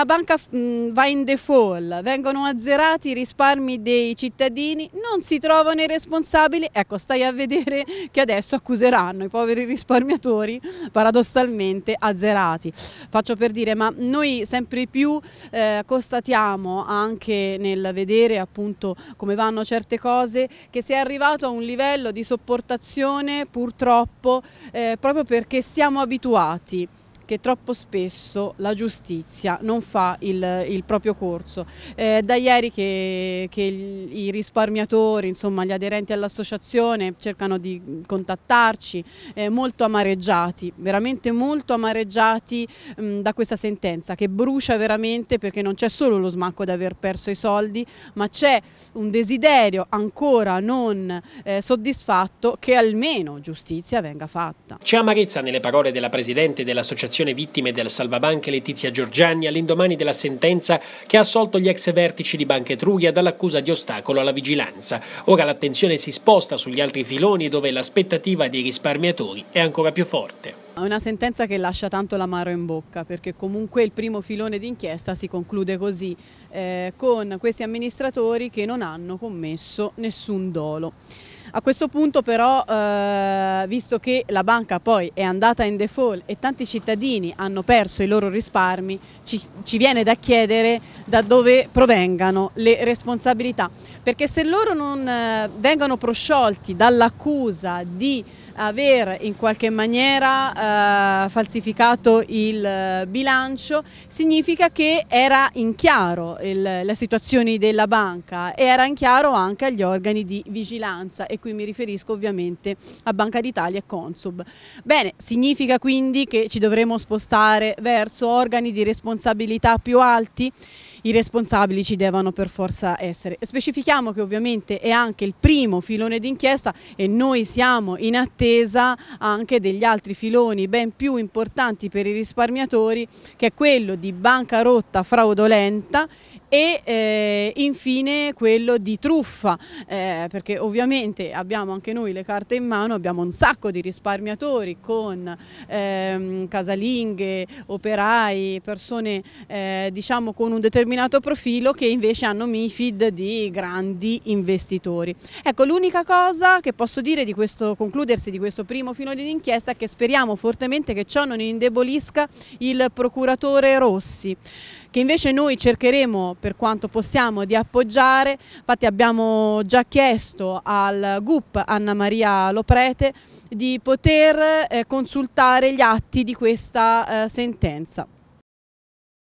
una banca mm, va in default, vengono azzerati i risparmi dei cittadini, non si trovano i responsabili, ecco stai a vedere che adesso accuseranno i poveri risparmiatori paradossalmente azzerati. Faccio per dire, ma noi sempre più eh, constatiamo anche nel vedere appunto come vanno certe cose che si è arrivato a un livello di sopportazione purtroppo eh, proprio perché siamo abituati che troppo spesso la giustizia non fa il, il proprio corso. Eh, da ieri che, che i risparmiatori, insomma gli aderenti all'associazione cercano di contattarci, eh, molto amareggiati, veramente molto amareggiati mh, mm, da questa sentenza che brucia veramente perché non c'è solo lo smacco di aver perso i soldi, ma c'è un desiderio ancora non eh, soddisfatto che almeno giustizia venga fatta. C'è amarezza nelle parole della Presidente dell'Associazione Associazione Vittime del Salvabanche Letizia Giorgiani all'indomani della sentenza che ha assolto gli ex vertici di Banca Etruria dall'accusa di ostacolo alla vigilanza. Ora l'attenzione si sposta sugli altri filoni dove l'aspettativa dei risparmiatori è ancora più forte. È una sentenza che lascia tanto l'amaro in bocca perché comunque il primo filone d'inchiesta si conclude così, eh, con questi amministratori che non hanno commesso nessun dolo. A questo punto però, eh, visto che la banca poi è andata in default e tanti cittadini hanno perso i loro risparmi, ci, ci viene da chiedere da dove provengano le responsabilità, perché se loro non eh, vengono prosciolti dall'accusa di aver in qualche maniera eh, eh, falsificato il eh, bilancio significa che era in chiaro il, la situazione della banca e era in chiaro anche agli organi di vigilanza e qui mi riferisco ovviamente a Banca d'Italia e Consub. Bene, significa quindi che ci dovremo spostare verso organi di responsabilità più alti? i responsabili ci devono per forza essere. Specifichiamo che ovviamente è anche il primo filone d'inchiesta e noi siamo in attesa anche degli altri filoni ben più importanti per i risparmiatori che è quello di bancarotta fraudolenta e eh, infine quello di truffa eh, perché ovviamente abbiamo anche noi le carte in mano, abbiamo un sacco di risparmiatori con ehm, casalinghe, operai, persone eh, diciamo con un determinato determinato profilo che invece hanno MIFID di grandi investitori. Ecco, l'unica cosa che posso dire di questo concludersi di questo primo filone d'inchiesta è che speriamo fortemente che ciò non indebolisca il procuratore Rossi che invece noi cercheremo per quanto possiamo di appoggiare, infatti abbiamo già chiesto al GUP Anna Maria Loprete di poter eh, consultare gli atti di questa eh, sentenza.